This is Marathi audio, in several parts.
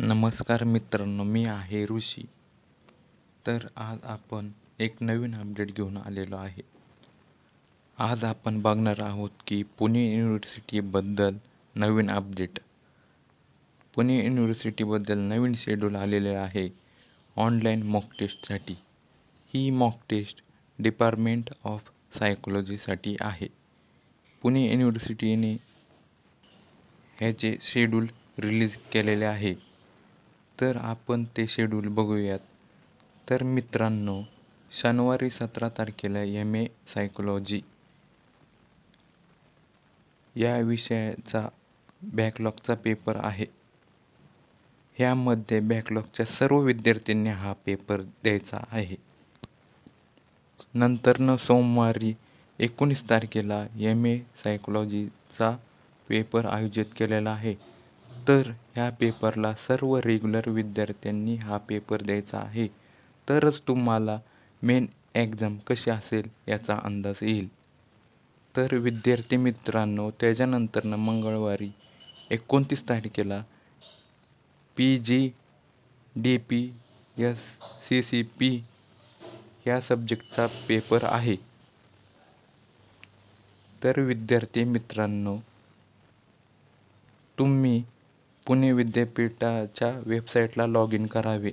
नमस्कार मित्रांनो मी आहे ऋषी तर आज आपण एक नवीन अपडेट घेऊन आलेलो आहे आज आपण बघणार आहोत की पुणे युनिव्हर्सिटीबद्दल नवीन अपडेट पुणे युनिव्हर्सिटीबद्दल नवीन शेड्यूल आलेले आहे ऑनलाईन मॉक टेस्टसाठी ही मॉक टेस्ट डिपार्टमेंट ऑफ सायकोलॉजीसाठी आहे पुणे युनिव्हर्सिटीने ह्याचे शेड्यूल रिलीज केलेले आहे तर आपण ते शेड्यूल बघूयात तर मित्रांनो शनिवारी सतरा तारखेला एम ए सायकोलॉजी या विषयाचा बॅकलॉगचा पेपर आहे ह्यामध्ये बॅकलॉगच्या सर्व विद्यार्थ्यांनी हा पेपर द्यायचा आहे नंतरनं सोमवारी एकोणीस तारखेला एम ए सायकोलॉजीचा पेपर आयोजित केलेला आहे तर ह्या पेपरला सर्व रेग्युलर विद्यार्थ्यांनी हा पेपर द्यायचा आहे तरच तुम्हाला मेन एक्झाम कशी असेल याचा अंदाज येईल तर विद्यार्थी मित्रांनो त्याच्यानंतरनं मंगळवारी एकोणतीस तारखेला P G D P S C C P ह्या सब्जेक्टचा पेपर आहे तर विद्यार्थी मित्रांनो तुम्ही पुणे विद्यापीठाच्या वेबसाईटला लॉग इन करावे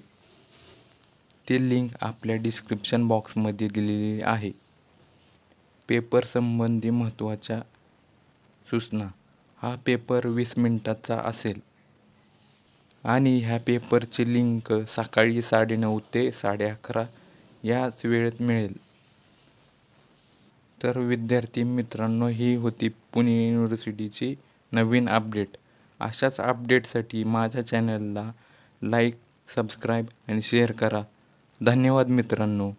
ती लिंक आपल्या डिस्क्रिप्शन बॉक्समध्ये दिलेली आहे संबंधी महत्त्वाच्या सूचना हा पेपर वीस मिनटाचा असेल आणि ह्या पेपरची लिंक सकाळी साडेनऊ ते साडे अकरा याच वेळेत मिळेल तर विद्यार्थी मित्रांनो ही होती पुणे युनिव्हर्सिटीची नवीन अपडेट अशाच अपडेटसाठी माझ्या चॅनलला लाईक सबस्क्राईब आणि शेअर करा धन्यवाद मित्रांनो